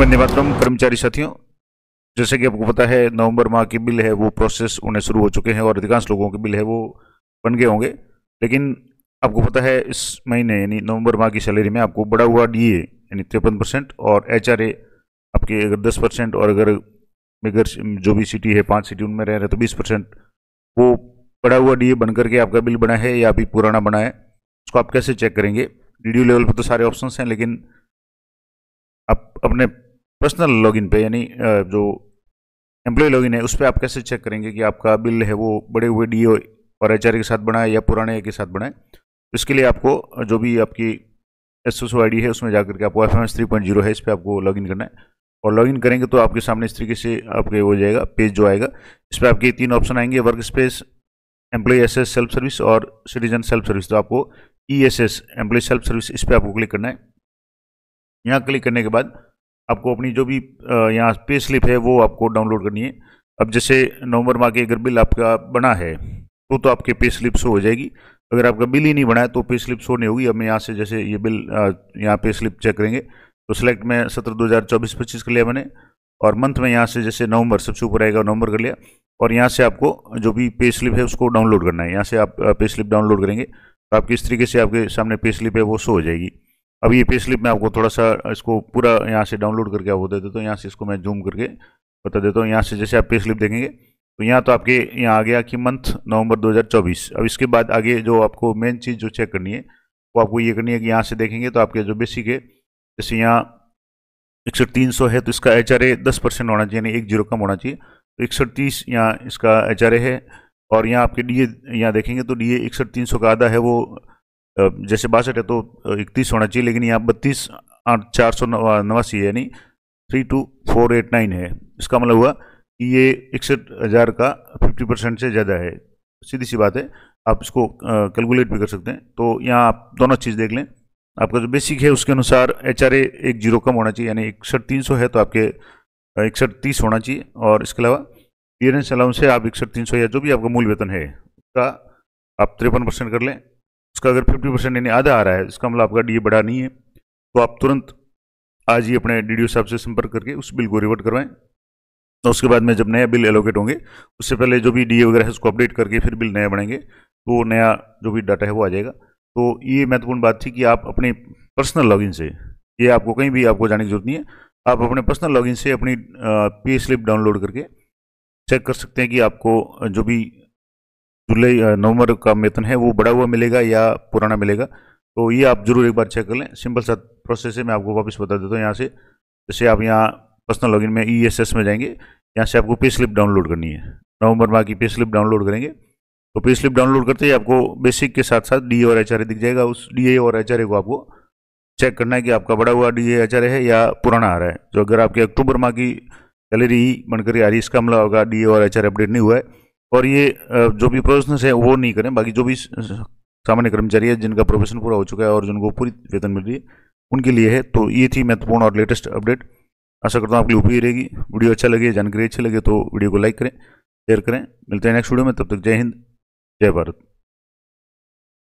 वंदे मातरम कर्मचारी साथियों जैसे कि आपको पता है नवंबर माह के बिल है वो प्रोसेस होने शुरू हो चुके हैं और अधिकांश लोगों के बिल है वो बन गए होंगे लेकिन आपको पता है इस महीने यानी नवंबर माह की सैलरी में आपको बड़ा हुआ डी यानी तिरपन परसेंट और एच आपके अगर दस परसेंट और अगर बिगर जो भी सिटी है पाँच सिटी उनमें रह रहे तो बीस परसेंट वो बड़ा हुआ डी बन करके आपका बिल बना है या अभी पुराना बना है उसको आप कैसे चेक करेंगे डी लेवल पर तो सारे ऑप्शन हैं लेकिन आप अपने पर्सनल लॉगिन पे यानी जो एम्प्लॉय लॉगिन है उस पर आप कैसे चेक करेंगे कि आपका बिल है वो बड़े हुए डी और एच के साथ बनाए या पुराने के साथ बनाए इसके लिए आपको जो भी आपकी एस एस है उसमें जाकर के आपको F M S three point zero है इस पर आपको लॉगिन करना है और लॉगिन करेंगे तो आपके सामने इस तरीके से आपके हो जाएगा पेज जो आएगा इस पर आपके तीन ऑप्शन आएंगे work space employ S S self service और सिटीजन सेल्फ सर्विस तो आपको E S S employ self service इस पर आपको क्लिक करना है यहाँ क्लिक करने के बाद आपको अपनी जो भी यहाँ पे स्लिप है वो आपको डाउनलोड करनी है अब जैसे नवंबर माह के अगर बिल आपका बना है तो तो आपके पे स्लिप शो हो जाएगी अगर आपका बिल ही नहीं बना है तो पे स्लिप शो नहीं होगी अब मैं यहाँ से जैसे ये बिल यहाँ पे स्लिप चेक करेंगे तो सिलेक्ट में सत्रह दो हज़ार चौबीस पच्चीस कर लिया मैंने और मंथ में यहाँ से जैसे नवंबर सबसे ऊपर आएगा नवंबर कर लिया और यहाँ से आपको जो भी पे स्लिप है उसको डाउनलोड करना है यहाँ से आप पे स्लिप डाउनलोड करेंगे तो आपकी इस तरीके से आपके सामने पे स्लिप है वो शो हो जाएगी अब ये पे स्लिप मैं आपको थोड़ा सा इसको पूरा यहाँ से डाउनलोड करके आपको बता देता हूँ यहाँ से इसको मैं जूम करके बता देता हूँ यहाँ से जैसे आप पे स्लिप देखेंगे तो यहाँ तो आपके यहाँ आ गया कि मंथ नवंबर 2024 अब इसके बाद आगे जो आपको मेन चीज़ जो चेक करनी है वो आपको ये करनी है कि यहाँ से देखेंगे तो आपके जो बेसिक है जैसे यहाँ इकसठ तीन सौ है तो इसका एच आर ए दस परसेंट होना चाहिए यानी एक जीरो कम होना चाहिए तो इकसठ तीस यहाँ इसका एच आर ए है और यहाँ आपके डी ए यहाँ देखेंगे तो डी ए इकसठ तीन सौ का आधा है वो जैसे बासठ है तो इकतीस होना चाहिए लेकिन यहाँ बत्तीस आठ चार सौ नवासी यानी three two four eight nine है इसका मतलब हुआ कि ये इकसठ हज़ार का फिफ्टी परसेंट से ज़्यादा है सीधी सी बात है आप इसको कैलकुलेट भी कर सकते हैं तो यहाँ आप दोनों चीज़ देख लें आपका जो बेसिक है उसके अनुसार एच आर एक जीरो कम होना चाहिए यानी इकसठ तीन सौ है तो आपके इकसठ तीस होना चाहिए और इसके अलावा क्लियरेंस अलाउंस है आप इकसठ तीन सौ या जो भी आपका मूल वेतन है उसका आप तिरपन परसेंट कर लें उसका अगर फिफ्टी परसेंट यानी आधा आ रहा है इसका मतलब आपका डी बढ़ा नहीं है तो आप तुरंत आज ही अपने डी साहब से संपर्क करके उस बिल को रिवर्ट करवाएं और उसके बाद में जब नया बिल एलोकेट होंगे उससे पहले जो भी डी वगैरह है उसको अपडेट करके फिर बिल नया बनाएंगे तो नया जो भी डाटा है वो आ जाएगा तो ये महत्वपूर्ण बात थी कि आप अपने पर्सनल लॉगिन से ये आपको कहीं भी आपको जाने की जरूरत नहीं है आप अपने पर्सनल लॉगिन से अपनी पे स्लिप डाउनलोड करके चेक कर सकते हैं कि आपको जो भी जुलाई नवंबर का वेतन है वो बढ़ा हुआ मिलेगा या पुराना मिलेगा तो ये आप जरूर एक बार चेक कर लें सिंपल सा प्रोसेस है मैं आपको वापस बता देता हूँ यहाँ से जैसे आप यहाँ पर्सनल लॉगिन में ई एस एस में जाएंगे यहाँ से आपको पे स्लिप डाउनलोड करनी है नवंबर माह की पे स्लिप डाउनलोड करेंगे तो पे स्लिप डाउनलोड करते ही आपको बेसिक के साथ साथ डी और एच दिख जाएगा उस डी और एच को आपको चेक करना है कि आपका बड़ा हुआ डी एच है या पुराना आ रहा है जो तो अगर आपके अक्टूबर माह की सैलरी बनकर आ रही है इसका मतलब आपका डी और एच अपडेट नहीं हुआ है और ये जो भी प्रोफेशनल है वो नहीं करें बाकी जो भी सामान्य कर्मचारी है जिनका प्रोफेशन पूरा हो चुका है और जिनको पूरी वेतन मिल रही है उनके लिए है तो ये थी महत्वपूर्ण और लेटेस्ट अपडेट आशा करता हूँ आपकी उपयोगी रहेगी वीडियो अच्छा लगे जानकारी अच्छी लगे तो वीडियो को लाइक करें शेयर करें मिलते हैं नेक्स्ट वीडियो में तब तक जय हिंद जय भारत